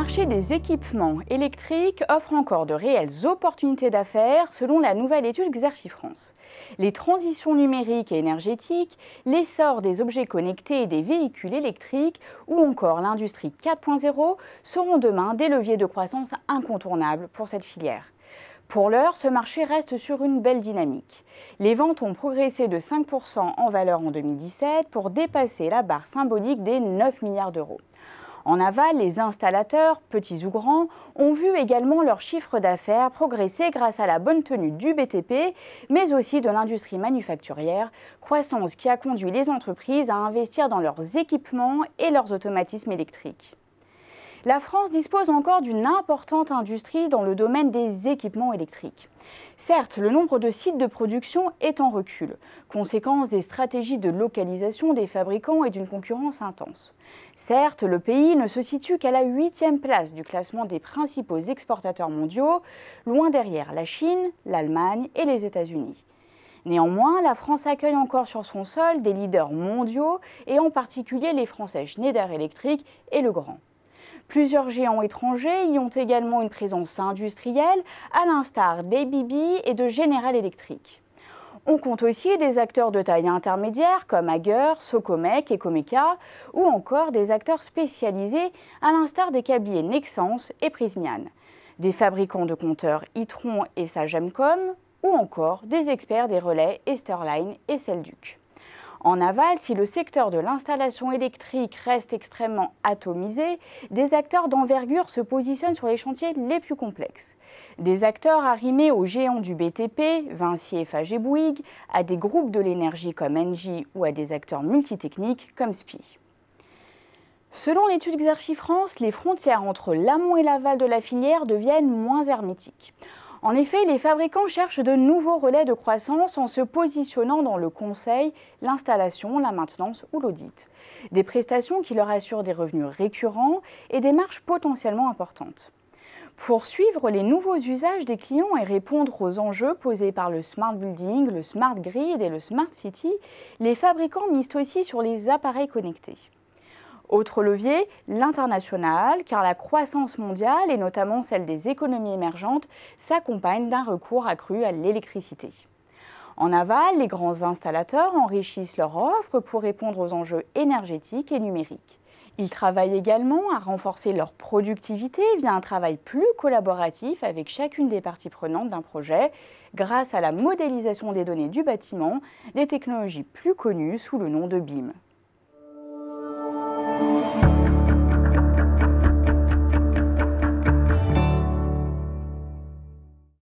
marché des équipements électriques offre encore de réelles opportunités d'affaires selon la nouvelle étude Xerfi France. Les transitions numériques et énergétiques, l'essor des objets connectés et des véhicules électriques ou encore l'industrie 4.0 seront demain des leviers de croissance incontournables pour cette filière. Pour l'heure, ce marché reste sur une belle dynamique. Les ventes ont progressé de 5% en valeur en 2017 pour dépasser la barre symbolique des 9 milliards d'euros. En aval, les installateurs, petits ou grands, ont vu également leur chiffre d'affaires progresser grâce à la bonne tenue du BTP, mais aussi de l'industrie manufacturière, croissance qui a conduit les entreprises à investir dans leurs équipements et leurs automatismes électriques la France dispose encore d'une importante industrie dans le domaine des équipements électriques. Certes, le nombre de sites de production est en recul, conséquence des stratégies de localisation des fabricants et d'une concurrence intense. Certes, le pays ne se situe qu'à la huitième place du classement des principaux exportateurs mondiaux, loin derrière la Chine, l'Allemagne et les États-Unis. Néanmoins, la France accueille encore sur son sol des leaders mondiaux et en particulier les Français Schneider Electric et Legrand. Plusieurs géants étrangers y ont également une présence industrielle, à l'instar des et de General Electric. On compte aussi des acteurs de taille intermédiaire comme Hager, Socomec et Comeca, ou encore des acteurs spécialisés à l'instar des câbliers Nexans et Prismian, des fabricants de compteurs Itron et Sagemcom, ou encore des experts des relais Esterline et Selduc. En aval, si le secteur de l'installation électrique reste extrêmement atomisé, des acteurs d'envergure se positionnent sur les chantiers les plus complexes. Des acteurs arrimés aux géants du BTP, Vinci et Fage et Bouygues, à des groupes de l'énergie comme Engie ou à des acteurs multitechniques comme SPI. Selon l'étude Xerchi France, les frontières entre l'amont et l'aval de la filière deviennent moins hermétiques. En effet, les fabricants cherchent de nouveaux relais de croissance en se positionnant dans le conseil, l'installation, la maintenance ou l'audit. Des prestations qui leur assurent des revenus récurrents et des marges potentiellement importantes. Pour suivre les nouveaux usages des clients et répondre aux enjeux posés par le smart building, le smart grid et le smart city, les fabricants misent aussi sur les appareils connectés. Autre levier, l'international, car la croissance mondiale, et notamment celle des économies émergentes, s'accompagne d'un recours accru à l'électricité. En aval, les grands installateurs enrichissent leur offre pour répondre aux enjeux énergétiques et numériques. Ils travaillent également à renforcer leur productivité via un travail plus collaboratif avec chacune des parties prenantes d'un projet, grâce à la modélisation des données du bâtiment, des technologies plus connues sous le nom de BIM.